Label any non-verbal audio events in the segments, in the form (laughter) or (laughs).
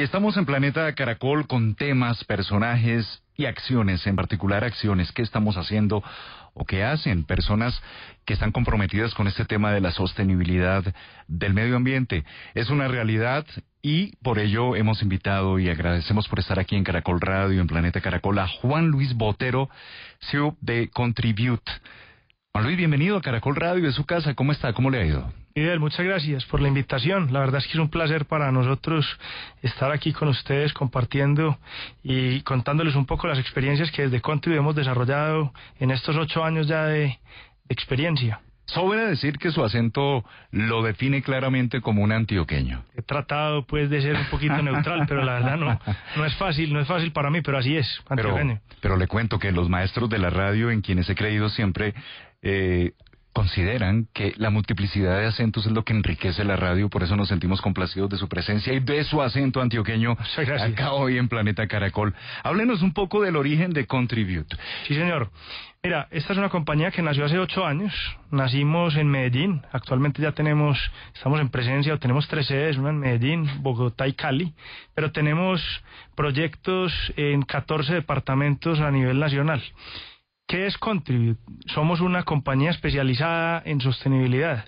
Y estamos en Planeta Caracol con temas, personajes y acciones, en particular acciones que estamos haciendo o que hacen personas que están comprometidas con este tema de la sostenibilidad del medio ambiente. Es una realidad y por ello hemos invitado y agradecemos por estar aquí en Caracol Radio, en Planeta Caracol, a Juan Luis Botero, CEO de Contribute. Juan Luis, bienvenido a Caracol Radio de su casa. ¿Cómo está? ¿Cómo le ha ido? Miguel, muchas gracias por la invitación. La verdad es que es un placer para nosotros estar aquí con ustedes compartiendo y contándoles un poco las experiencias que desde cuánto hemos desarrollado en estos ocho años ya de experiencia. a decir que su acento lo define claramente como un antioqueño. He tratado pues de ser un poquito (laughs) neutral, pero la verdad no, no es fácil, no es fácil para mí, pero así es, antioqueño. Pero, le cuento que los maestros de la radio en quienes he creído siempre eh, consideran que la multiplicidad de acentos es lo que enriquece la radio, por eso nos sentimos complacidos de su presencia y de su acento antioqueño acá hoy en Planeta Caracol. Háblenos un poco del origen de Contribute. Sí, señor. Mira, esta es una compañía que nació hace ocho años. Nacimos en Medellín. Actualmente ya tenemos, estamos en presencia, tenemos tres sedes, en Medellín, Bogotá y Cali. Pero tenemos proyectos en 14 departamentos a nivel nacional. ¿Qué es Contribute? Somos una compañía especializada en sostenibilidad.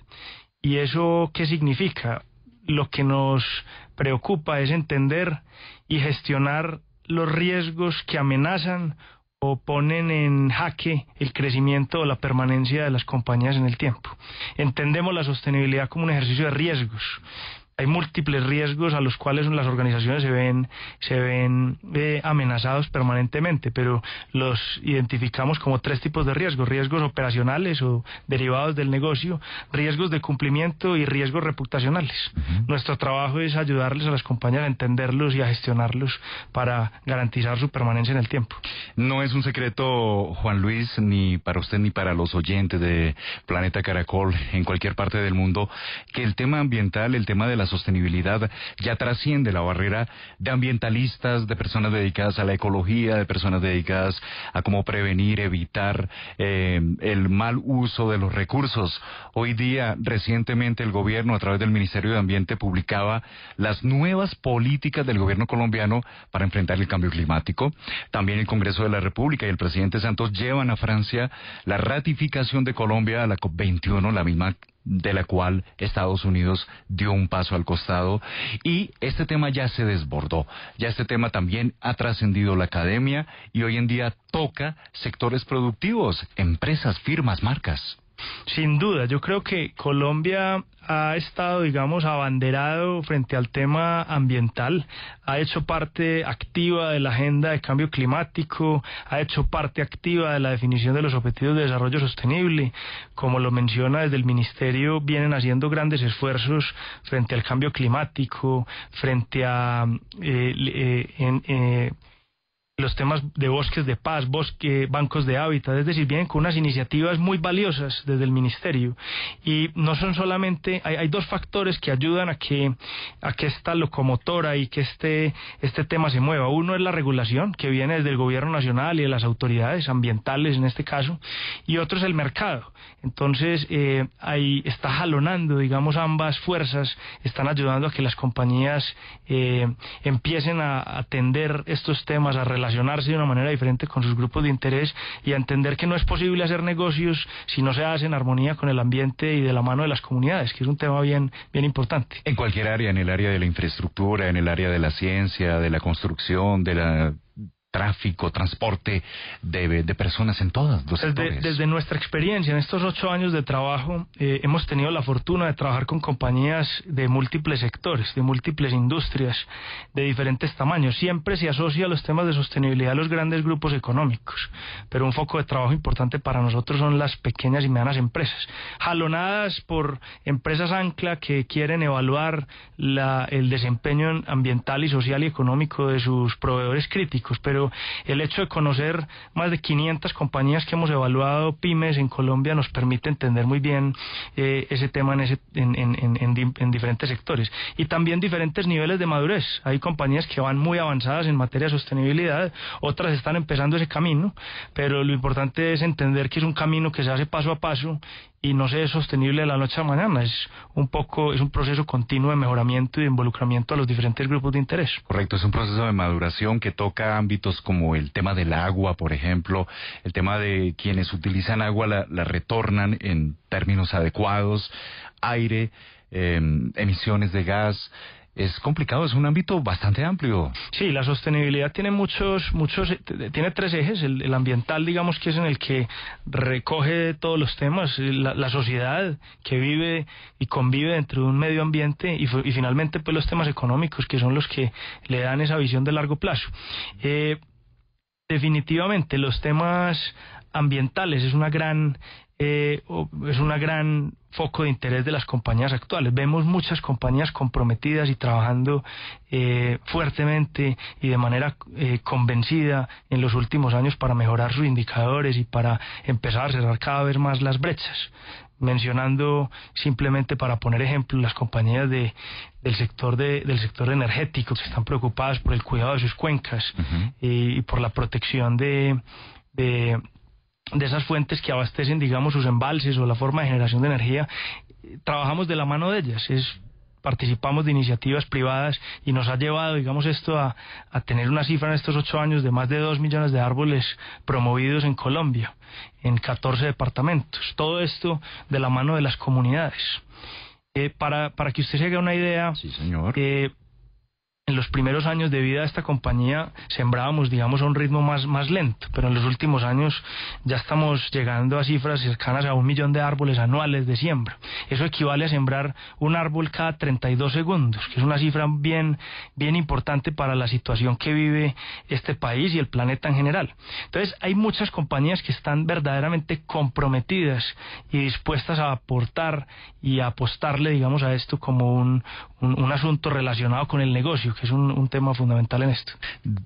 ¿Y eso qué significa? Lo que nos preocupa es entender y gestionar los riesgos que amenazan o ponen en jaque el crecimiento o la permanencia de las compañías en el tiempo. Entendemos la sostenibilidad como un ejercicio de riesgos hay múltiples riesgos a los cuales las organizaciones se ven se ven eh, amenazados permanentemente pero los identificamos como tres tipos de riesgos riesgos operacionales o derivados del negocio riesgos de cumplimiento y riesgos reputacionales nuestro trabajo es ayudarles a las compañías a entenderlos y a gestionarlos para garantizar su permanencia en el tiempo no es un secreto Juan Luis ni para usted ni para los oyentes de Planeta Caracol en cualquier parte del mundo que el tema ambiental el tema de la la sostenibilidad ya trasciende la barrera de ambientalistas, de personas dedicadas a la ecología, de personas dedicadas a cómo prevenir, evitar eh, el mal uso de los recursos. Hoy día, recientemente, el gobierno, a través del Ministerio de Ambiente, publicaba las nuevas políticas del gobierno colombiano para enfrentar el cambio climático. También el Congreso de la República y el presidente Santos llevan a Francia la ratificación de Colombia a la COP21, la misma de la cual Estados Unidos dio un paso al costado y este tema ya se desbordó, ya este tema también ha trascendido la academia y hoy en día toca sectores productivos, empresas, firmas, marcas. Sin duda, yo creo que Colombia ha estado, digamos, abanderado frente al tema ambiental, ha hecho parte activa de la agenda de cambio climático, ha hecho parte activa de la definición de los objetivos de desarrollo sostenible. Como lo menciona desde el Ministerio, vienen haciendo grandes esfuerzos frente al cambio climático, frente a... Eh, eh, eh, los temas de bosques de paz, bosque, bancos de hábitat, es decir, vienen con unas iniciativas muy valiosas desde el ministerio y no son solamente hay, dos factores que ayudan a que a que esta locomotora y que este este tema se mueva. Uno es la regulación que viene desde el gobierno nacional y de las autoridades ambientales en este caso y otro es el mercado. Entonces eh, ahí está jalonando, digamos, ambas fuerzas están ayudando a que las compañías eh, empiecen a atender estos temas a relacionarse de una manera diferente con sus grupos de interés y entender que no es posible hacer negocios si no se hace en armonía con el ambiente y de la mano de las comunidades, que es un tema bien, bien importante. En cualquier área, en el área de la infraestructura, en el área de la ciencia, de la construcción, de la tráfico, transporte de, personas en todas los desde, Desde nuestra experiencia, en estos ocho años de trabajo, eh, hemos tenido la fortuna de trabajar con compañías de múltiples sectores, de múltiples industrias, de diferentes tamaños. Siempre se asocia a los temas de sostenibilidad a los grandes grupos económicos, pero un foco de trabajo importante para nosotros son las pequeñas y medianas empresas, jalonadas por empresas ancla que quieren evaluar la, el desempeño ambiental y social y económico de sus proveedores críticos, pero el hecho de conocer más de 500 compañías que hemos evaluado, pymes en Colombia, nos permite entender muy bien eh, ese tema en, en, diferentes sectores. Y también diferentes niveles de madurez. Hay compañías que van muy avanzadas en materia de sostenibilidad, otras están empezando ese camino, pero lo importante es entender que es un camino que se hace paso a paso y no se es sostenible de la noche a la mañana. Es un poco, es un proceso continuo de mejoramiento y de involucramiento a los diferentes grupos de interés. Correcto, es un proceso de maduración que toca ámbitos como el tema del agua, por ejemplo, el tema de quienes utilizan agua la, retornan en términos adecuados, aire, em, emisiones de gas, es complicado, es un ámbito bastante amplio. Sí, la sostenibilidad tiene muchos, muchos, eh, tiene tres ejes. El, ambiental, digamos que es en el que recoge todos los temas, eh, la, sociedad que vive y convive dentro de un medio ambiente y, y, finalmente pues los temas económicos que son los que le dan esa visión de largo plazo. Eh, Definitivamente, los temas ambientales es una gran eh, es gran foco de interés de las compañías actuales. Vemos muchas compañías comprometidas y trabajando eh, fuertemente y de manera eh, convencida en los últimos años para mejorar sus indicadores y para empezar a cerrar cada vez más las brechas mencionando simplemente para poner ejemplo las compañías de, del sector del sector energético que están preocupadas por el cuidado de sus cuencas eh, y, por la protección de, de de esas fuentes que abastecen, digamos, sus embalses o la forma de generación de energía, eh, trabajamos de la mano de ellas. Es participamos de iniciativas privadas y nos ha llevado, digamos, esto a, tener una cifra en estos ocho años de más de dos millones de árboles promovidos en Colombia, en 14 departamentos. Todo esto de la mano de las comunidades. Eh, para, para que usted se haga una idea, sí, señor. Eh, en los primeros años de vida de esta compañía sembrábamos, digamos, a un ritmo más, más lento, pero en los últimos años ya estamos llegando a cifras cercanas a un millón de árboles anuales de siembra. Eso equivale a sembrar un árbol cada 32 segundos, que es una cifra bien, bien importante para la situación que vive este país y el planeta en general. Entonces, hay muchas compañías que están verdaderamente comprometidas y dispuestas a aportar y apostarle, digamos, a esto como un asunto relacionado con el negocio que es un, tema fundamental en esto.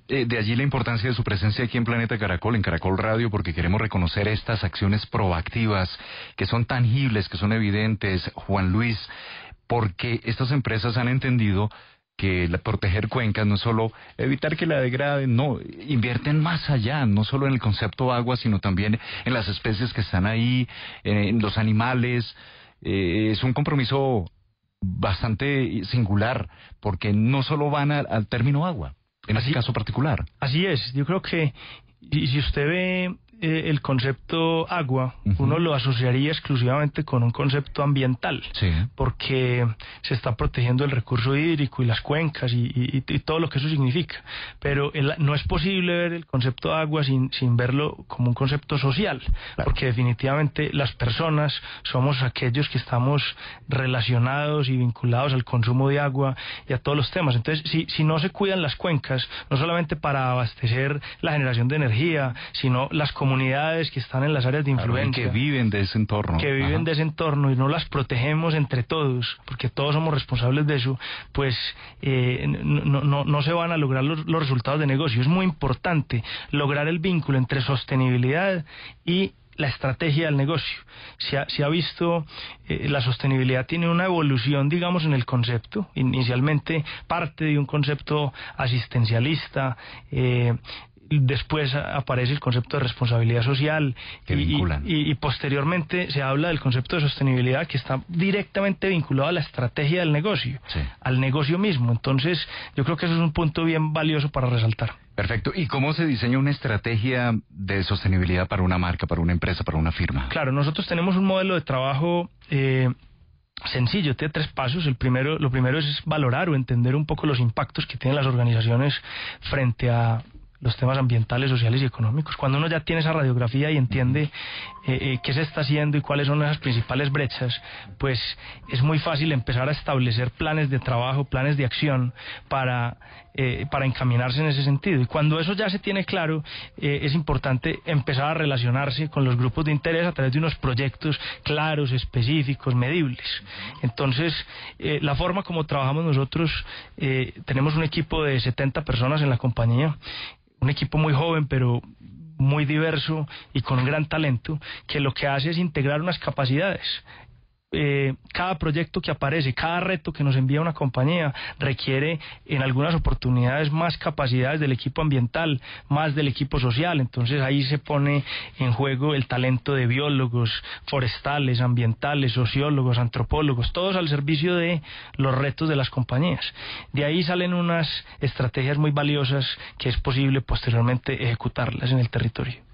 Eh, de, allí la importancia de su presencia aquí en Planeta Caracol, en Caracol Radio, porque queremos reconocer estas acciones proactivas que son tangibles, que son evidentes, Juan Luis, porque estas empresas han entendido que proteger cuencas no es solo evitar que la degraden, no, invierten más allá, no solo en el concepto agua, sino también en las especies que están ahí, en, los animales. Eh, es un compromiso bastante singular, porque no solo van al término agua, en así, ese caso particular. Así es, yo creo que y si usted ve eh, el concepto agua, uno lo asociaría exclusivamente con un concepto ambiental, porque se está protegiendo el recurso hídrico y las cuencas y, todo lo que eso significa. Pero no es posible ver el concepto agua sin, verlo como un concepto social, porque definitivamente las personas somos aquellos que estamos relacionados y vinculados al consumo de agua y a todos los temas. Entonces, si, si no se cuidan las cuencas, no solamente para abastecer la generación de energía, sino las comunidades, comunidades que están en las áreas de influencia. que viven de ese entorno. Que viven de ese entorno y no las protegemos entre todos, porque todos somos responsables de eso, pues eh, no, no, no, se van a lograr los, resultados de negocio. Es muy importante lograr el vínculo entre sostenibilidad y la estrategia del negocio. Se ha, visto, eh, la sostenibilidad tiene una evolución, digamos, en el concepto. Inicialmente parte de un concepto asistencialista, eh, después aparece el concepto de responsabilidad social que y, y, posteriormente se habla del concepto de sostenibilidad que está directamente vinculado a la estrategia del negocio, al negocio mismo. Entonces, yo creo que eso es un punto bien valioso para resaltar. Perfecto. ¿Y cómo se diseña una estrategia de sostenibilidad para una marca, para una empresa, para una firma? Claro, nosotros tenemos un modelo de trabajo eh, sencillo, tiene tres pasos. El primero, lo primero es valorar o entender un poco los impactos que tienen las organizaciones frente a los temas ambientales, sociales y económicos. Cuando uno ya tiene esa radiografía y entiende eh, eh, qué se está haciendo y cuáles son esas principales brechas, pues es muy fácil empezar a establecer planes de trabajo, planes de acción para, eh, para encaminarse en ese sentido. Y cuando eso ya se tiene claro, es importante empezar a relacionarse con los grupos de interés a través de unos proyectos claros, específicos, medibles. Entonces, la forma como trabajamos nosotros, tenemos un equipo de 70 personas en la compañía un equipo muy joven, pero muy diverso y con un gran talento, que lo que hace es integrar unas capacidades eh, cada proyecto que aparece, cada reto que nos envía una compañía requiere en algunas oportunidades más capacidades del equipo ambiental, más del equipo social. Entonces ahí se pone en juego el talento de biólogos, forestales, ambientales, sociólogos, antropólogos, todos al servicio de los retos de las compañías. De ahí salen unas estrategias muy valiosas que es posible posteriormente ejecutarlas en el territorio.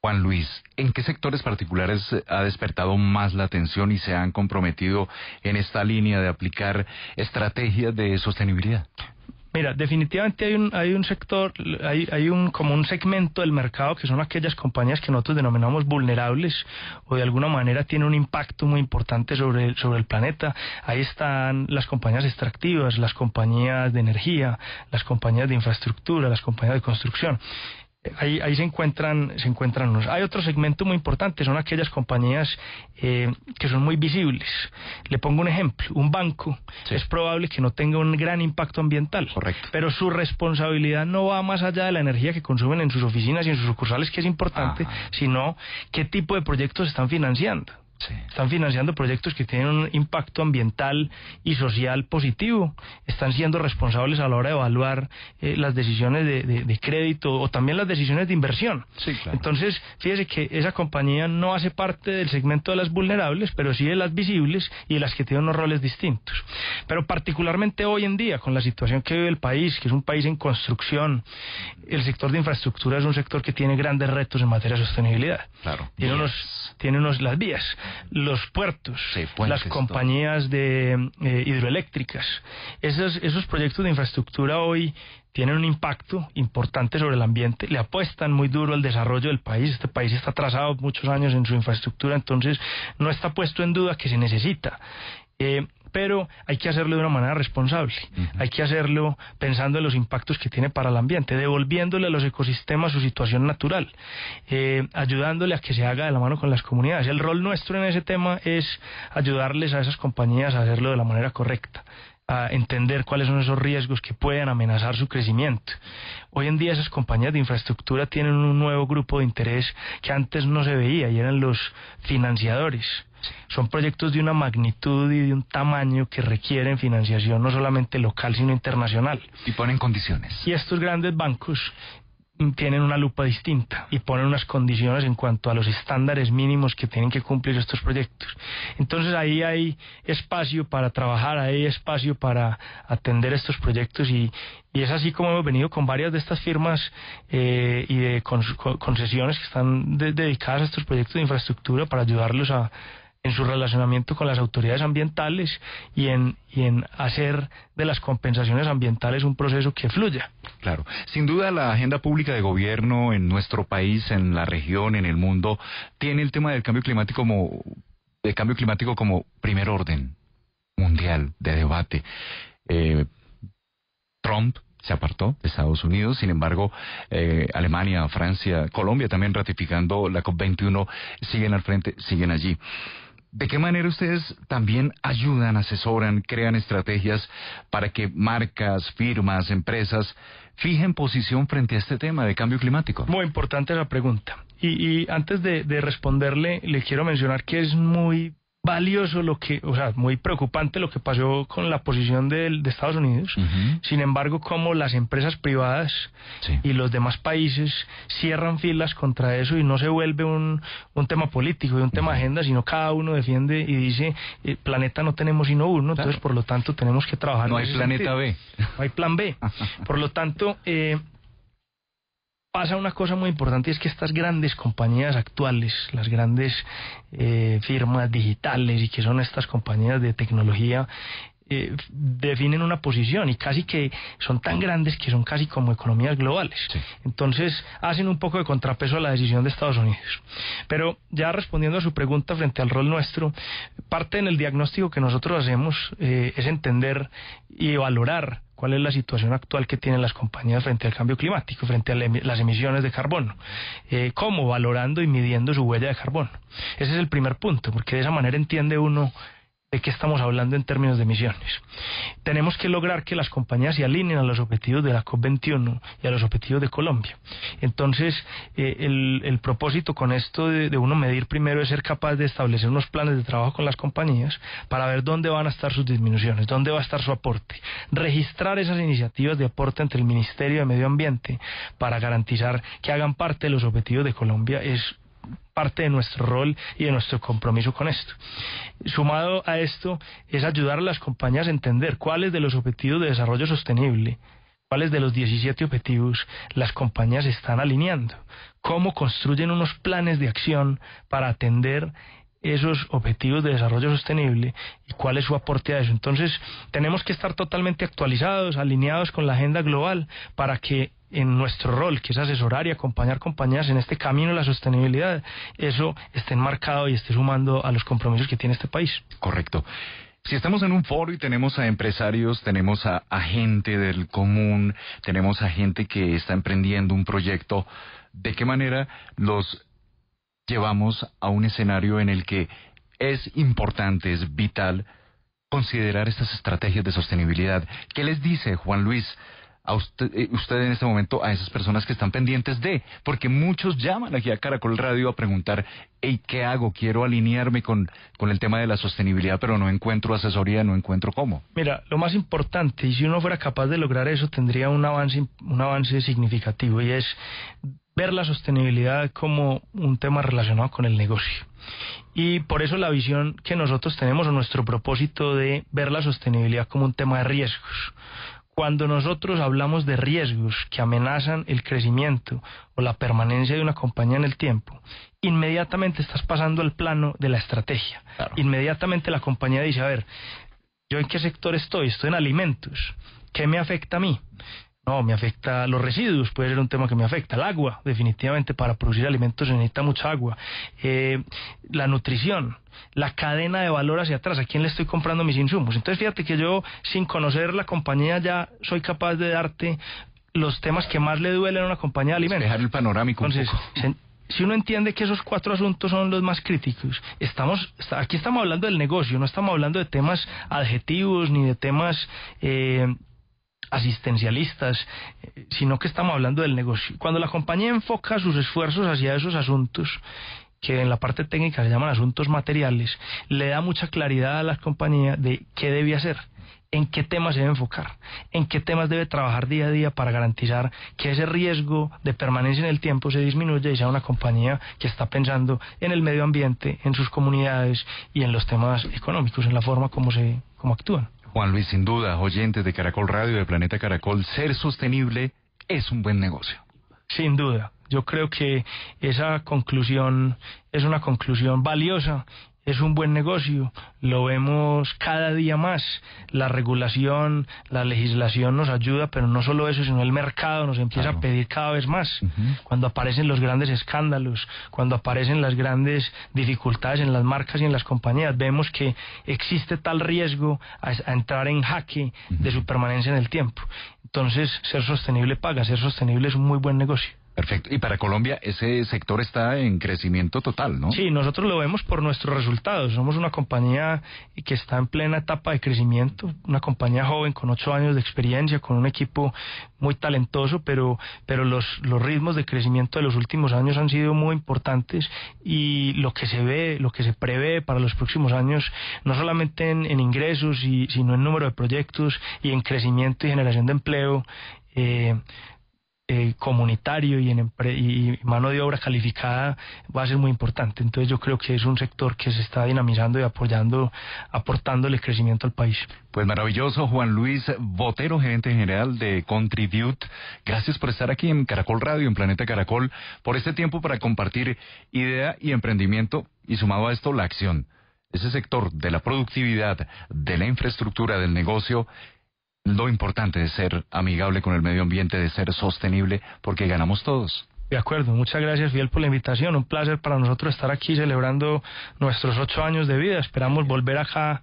Juan Luis, ¿en qué sectores particulares ha despertado más la atención y se han comprometido en esta línea de aplicar estrategias de sostenibilidad? Mira, definitivamente hay un, hay un sector, hay, hay un, como un segmento del mercado que son aquellas compañías que nosotros denominamos vulnerables o de alguna manera tienen un impacto muy importante sobre el planeta. Ahí están las compañías extractivas, las compañías de energía, las compañías de infraestructura, las compañías de construcción ahí, ahí se encuentran se unos. Hay otro segmento muy importante, son aquellas compañías eh, que son muy visibles. Le pongo un ejemplo, un banco es probable que no tenga un gran impacto ambiental, Correcto. pero su responsabilidad no va más allá de la energía que consumen en sus oficinas y en sus sucursales, que es importante, sino qué tipo de proyectos están financiando. Están financiando proyectos que tienen un impacto ambiental y social positivo. Están siendo responsables a la hora de evaluar eh, las decisiones de, crédito o también las decisiones de inversión. Entonces, fíjese que esa compañía no hace parte del segmento de las vulnerables, pero sí de las visibles y de las que tienen unos roles distintos. Pero particularmente hoy en día, con la situación que vive el país, que es un país en construcción, el sector de infraestructura es un sector que tiene grandes retos en materia de sostenibilidad. Claro. Tiene, unos, tiene unos las vías los puertos, las compañías de eh, hidroeléctricas. Esos, esos proyectos de infraestructura hoy tienen un impacto importante sobre el ambiente, le apuestan muy duro al desarrollo del país. Este país está atrasado muchos años en su infraestructura, entonces no está puesto en duda que se necesita. Eh, pero hay que hacerlo de una manera responsable, hay que hacerlo pensando en los impactos que tiene para el ambiente, devolviéndole a los ecosistemas su situación natural, eh, ayudándole a que se haga de la mano con las comunidades. El rol nuestro en ese tema es ayudarles a esas compañías a hacerlo de la manera correcta a entender cuáles son esos riesgos que pueden amenazar su crecimiento. Hoy en día esas compañías de infraestructura tienen un nuevo grupo de interés que antes no se veía y eran los financiadores. Son proyectos de una magnitud y de un tamaño que requieren financiación no solamente local sino internacional. Y ponen condiciones. Y estos grandes bancos tienen una lupa distinta y ponen unas condiciones en cuanto a los estándares mínimos que tienen que cumplir estos proyectos. Entonces ahí hay espacio para trabajar, hay espacio para atender estos proyectos y, es así como hemos venido con varias de estas firmas eh, y de concesiones que están dedicadas a estos proyectos de infraestructura para ayudarlos a, en su relacionamiento con las autoridades ambientales y en, en hacer de las compensaciones ambientales un proceso que fluya. Claro, sin duda la agenda pública de gobierno en nuestro país, en la región, en el mundo, tiene el tema del cambio climático como, del cambio climático como primer orden mundial de debate. Eh, Trump se apartó de Estados Unidos. Sin embargo, eh, Alemania, Francia, Colombia también ratificando la COP21 siguen al frente, siguen allí. ¿De qué manera ustedes también ayudan, asesoran, crean estrategias para que marcas, firmas, empresas fijen posición frente a este tema de cambio climático? Muy importante la pregunta. Y, antes de, de responderle, le quiero mencionar que es muy valioso lo que, o sea, muy preocupante lo que pasó con la posición de, de Estados Unidos. Sin embargo, como las empresas privadas y los demás países cierran filas contra eso y no se vuelve un, tema político y un tema de agenda, sino cada uno defiende y dice, eh, planeta no tenemos sino uno, entonces por lo tanto tenemos que trabajar. No hay planeta B. No hay plan B. (laughs) por lo tanto, eh, pasa una cosa muy importante, es que estas grandes compañías actuales, las grandes eh, firmas digitales y que son estas compañías de tecnología, eh, definen una posición y casi que son tan grandes que son casi como economías globales. Entonces hacen un poco de contrapeso a la decisión de Estados Unidos. Pero ya respondiendo a su pregunta frente al rol nuestro, parte en el diagnóstico que nosotros hacemos eh, es entender y valorar cuál es la situación actual que tienen las compañías frente al cambio climático, frente a las emisiones de carbono, eh, cómo valorando y midiendo su huella de carbono. Ese es el primer punto, porque de esa manera entiende uno de qué estamos hablando en términos de emisiones. Tenemos que lograr que las compañías se alineen a los objetivos de la COP21 y a los objetivos de Colombia. Entonces, eh, el, propósito con esto de, de, uno medir primero es ser capaz de establecer unos planes de trabajo con las compañías para ver dónde van a estar sus disminuciones, dónde va a estar su aporte. Registrar esas iniciativas de aporte entre el Ministerio de Medio Ambiente para garantizar que hagan parte de los objetivos de Colombia es parte de nuestro rol y de nuestro compromiso con esto. Sumado a esto es ayudar a las compañías a entender cuáles de los objetivos de desarrollo sostenible, cuáles de los 17 objetivos las compañías están alineando, cómo construyen unos planes de acción para atender esos objetivos de desarrollo sostenible y cuál es su aporte a eso. Entonces, tenemos que estar totalmente actualizados, alineados con la agenda global para que en nuestro rol, que es asesorar y acompañar compañías en este camino de la sostenibilidad, eso esté enmarcado y esté sumando a los compromisos que tiene este país. Correcto. Si estamos en un foro y tenemos a empresarios, tenemos a, a gente del común, tenemos a gente que está emprendiendo un proyecto, ¿de qué manera los llevamos a un escenario en el que es importante, es vital considerar estas estrategias de sostenibilidad? ¿Qué les dice Juan Luis? a eh, usted, en este momento a esas personas que están pendientes de? Porque muchos llaman aquí a Caracol Radio a preguntar, hey, ¿qué hago? Quiero alinearme con, con el tema de la sostenibilidad, pero no encuentro asesoría, no encuentro cómo. Mira, lo más importante, y si uno fuera capaz de lograr eso, tendría un avance, un avance significativo, y es ver la sostenibilidad como un tema relacionado con el negocio. Y por eso la visión que nosotros tenemos o nuestro propósito de ver la sostenibilidad como un tema de riesgos. Cuando nosotros hablamos de riesgos que amenazan el crecimiento o la permanencia de una compañía en el tiempo, inmediatamente estás pasando al plano de la estrategia. Inmediatamente la compañía dice, a ver, ¿yo en qué sector estoy? Estoy en alimentos. ¿Qué me afecta a mí? No, me afecta los residuos, puede ser un tema que me afecta. El agua, definitivamente, para producir alimentos se necesita mucha agua. Eh, la nutrición, la cadena de valor hacia atrás, a quién le estoy comprando mis insumos. Entonces, fíjate que yo, sin conocer la compañía, ya soy capaz de darte los temas que más le duelen a una compañía de alimentos. Dejar el panorámico. Entonces, si uno entiende que esos cuatro asuntos son los más críticos, estamos aquí estamos hablando del negocio, no estamos hablando de temas adjetivos ni de temas eh, asistencialistas, eh, sino que estamos hablando del negocio. Cuando la compañía enfoca sus esfuerzos hacia esos asuntos, que en la parte técnica se llaman asuntos materiales, le da mucha claridad a la compañía de qué debe hacer, en qué temas debe enfocar, en qué temas debe trabajar día a día para garantizar que ese riesgo de permanencia en el tiempo se disminuya y sea una compañía que está pensando en el medio ambiente, en sus comunidades y en los temas económicos, en la forma como se como actúan. Juan Luis, sin duda, oyentes de Caracol Radio, de Planeta Caracol, ser sostenible es un buen negocio. Sin duda. Yo creo que esa conclusión es una conclusión valiosa es un buen negocio. Lo vemos cada día más. La regulación, la legislación nos ayuda, pero no solo eso, sino el mercado nos empieza a pedir cada vez más. Cuando aparecen los grandes escándalos, cuando aparecen las grandes dificultades en las marcas y en las compañías, vemos que existe tal riesgo a, entrar en jaque de su permanencia en el tiempo. Entonces, ser sostenible paga, ser sostenible es un muy buen negocio. Perfecto. Y para Colombia ese sector está en crecimiento total, ¿no? Sí, nosotros lo vemos por nuestros resultados. Somos una compañía que está en plena etapa de crecimiento, una compañía joven con ocho años de experiencia, con un equipo muy talentoso, pero, pero los, los ritmos de crecimiento de los últimos años han sido muy importantes y lo que se ve, lo que se prevé para los próximos años, no solamente en, ingresos, y, sino en número de proyectos y en crecimiento y generación de empleo, eh, eh, comunitario y, en y mano de obra calificada va a ser muy importante. Entonces yo creo que es un sector que se está dinamizando y apoyando, aportándole crecimiento al país. Pues maravilloso, Juan Luis Botero, gerente general de Contribute. Gracias por estar aquí en Caracol Radio, en Planeta Caracol, por este tiempo para compartir idea y emprendimiento y sumado a esto la acción. Ese sector de la productividad, de la infraestructura, del negocio lo importante de ser amigable con el medio ambiente, de ser sostenible, porque ganamos todos. De acuerdo, muchas gracias Fidel por la invitación, un placer para nosotros estar aquí celebrando nuestros ocho años de vida. Esperamos volver acá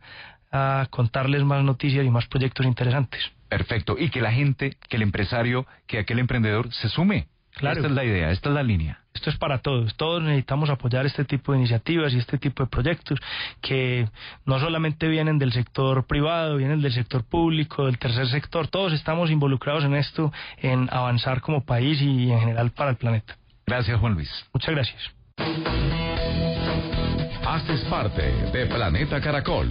a contarles más noticias y más proyectos interesantes. Perfecto, y que la gente, que el empresario, que aquel emprendedor se sume. Claro. Esta es la idea, esta es la línea. Esto es para todos. Todos necesitamos apoyar este tipo de iniciativas y este tipo de proyectos que no solamente vienen del sector privado, vienen del sector público, del tercer sector. Todos estamos involucrados en esto, en avanzar como país y en general para el planeta. Gracias, Juan Luis. Muchas gracias. Haces parte de Planeta Caracol.